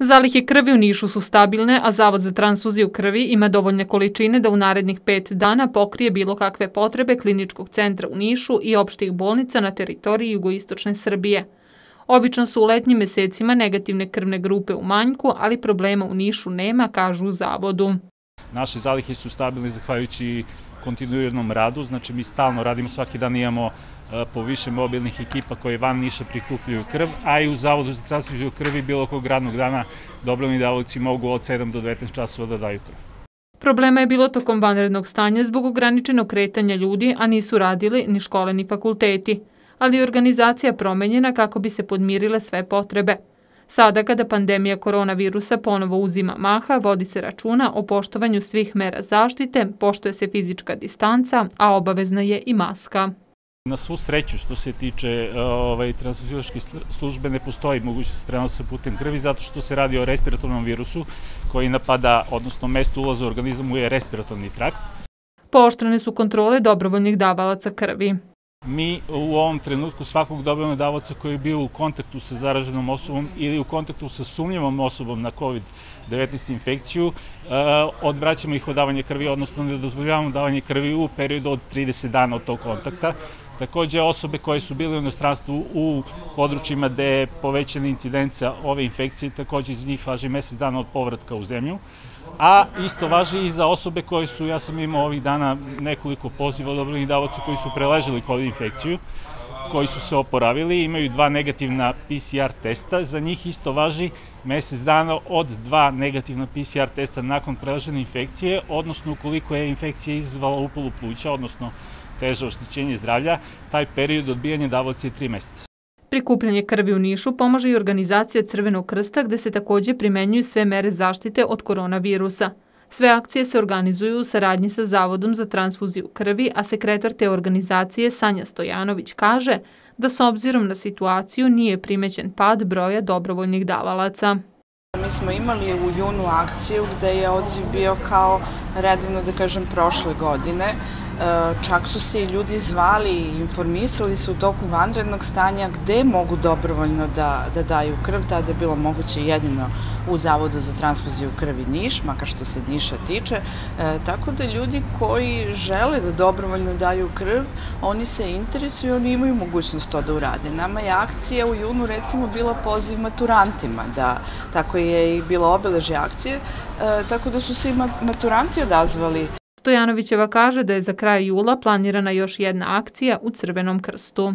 Zalihe krvi u Nišu su stabilne, a Zavod za transfuziju krvi ima dovoljne količine da u narednih pet dana pokrije bilo kakve potrebe kliničkog centra u Nišu i opštih bolnica na teritoriji jugoistočne Srbije. Obično su u letnjim mesecima negativne krvne grupe u manjku, ali problema u Nišu nema, kažu u zavodu. Naše zalihe su stabilne zahvaljujući kontinuiranom radu, znači mi stalno radimo, svaki dan imamo e, po više mobilnih ekipa koje van Niša prikupljuju krv, a i u Zavodu za transfuziju krvi bilo kog radnog dana dobrovni davolci mogu od 7 do 19 časova da daju krv. Problema je bilo tokom vanrednog stanja zbog ograničenog kretanja ljudi, a nisu radili ni škole ni fakulteti. Ali je organizacija promenjena kako bi se podmirile sve potrebe. Sada kada pandemija koronavirusa ponovo uzima maha, vodi se računa o poštovanju svih mera zaštite, poštoje se fizička distanca, a obavezna je i maska. Na svu sreću što se tiče e, ovaj, transfuziološke službe ne postoji mogućnost prenosa putem krvi zato što se radi o respiratornom virusu koji napada, odnosno mesto ulaza u organizmu je respiratorni trakt. Pooštrane su kontrole dobrovoljnih davalaca krvi. Mi u ovom trenutku svakog dobijamo davoca koji je bio u kontaktu sa zaraženom osobom ili u kontaktu sa sumnjivom osobom na COVID-19 infekciju, eh, odvraćamo ih od davanja krvi, odnosno ne dozvoljavamo davanje krvi u periodu od 30 dana od tog kontakta. Takođe, osobe koje su bile u inostranstvu u područjima gde je povećena incidenca ove infekcije, takođe iz njih važi mesec dana od povratka u zemlju. A isto važi i za osobe koje su, ja sam imao ovih dana nekoliko poziva od obrovnih davaca koji su preležili kod infekciju, koji su se oporavili, imaju dva negativna PCR testa, za njih isto važi mesec dana od dva negativna PCR testa nakon preležene infekcije, odnosno ukoliko je infekcija izazvala upalu pluća, odnosno teže oštećenje zdravlja, taj period odbijanja davoci je tri meseca. Prikupljanje krvi u Nišu pomaže i organizacija Crvenog krsta gde se takođe primenjuju sve mere zaštite od koronavirusa. Sve akcije se organizuju u saradnji sa Zavodom za transfuziju krvi, a sekretar te organizacije Sanja Stojanović kaže da s obzirom na situaciju nije primećen pad broja dobrovoljnih davalaca. Mi smo imali u junu akciju gde je odziv bio kao redovno, da kažem, prošle godine. Čak su se i ljudi zvali i informisali su u toku vanrednog stanja gde mogu dobrovoljno da, da daju krv. Tada je bilo moguće jedino u Zavodu za transfuziju krvi Niš, makar što se Niša tiče. E, tako da ljudi koji žele da dobrovoljno daju krv, oni se interesuju, oni imaju mogućnost to da urade. Nama je akcija u junu recimo bila poziv maturantima, da tako je i bilo obeležje akcije, e, tako da su se i maturanti odazvali Stojanovićeva kaže da je za kraj jula planirana još jedna akcija u Crvenom krstu.